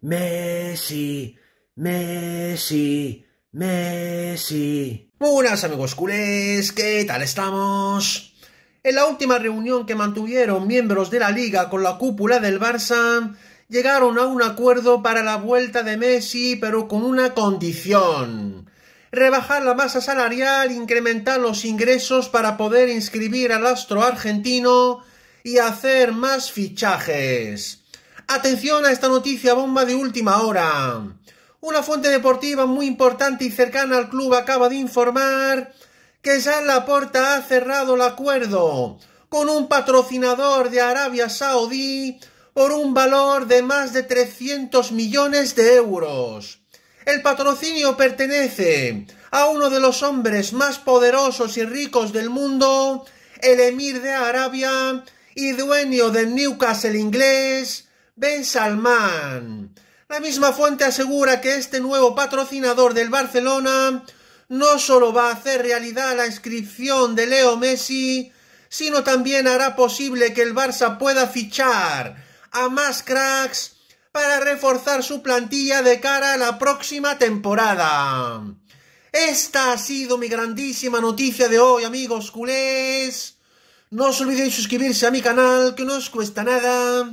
Messi, Messi, Messi. buenas amigos culés, ¿qué tal estamos? En la última reunión que mantuvieron miembros de la liga con la cúpula del Barça, llegaron a un acuerdo para la vuelta de Messi, pero con una condición. Rebajar la masa salarial, incrementar los ingresos para poder inscribir al astro argentino y hacer más fichajes. Atención a esta noticia bomba de última hora. Una fuente deportiva muy importante y cercana al club acaba de informar que ya la ha cerrado el acuerdo con un patrocinador de Arabia Saudí por un valor de más de 300 millones de euros. El patrocinio pertenece a uno de los hombres más poderosos y ricos del mundo, el emir de Arabia y dueño del Newcastle inglés, Ben Salman. La misma fuente asegura que este nuevo patrocinador del Barcelona no solo va a hacer realidad la inscripción de Leo Messi, sino también hará posible que el Barça pueda fichar a más cracks para reforzar su plantilla de cara a la próxima temporada. Esta ha sido mi grandísima noticia de hoy, amigos culés. No os olvidéis suscribirse a mi canal, que no os cuesta nada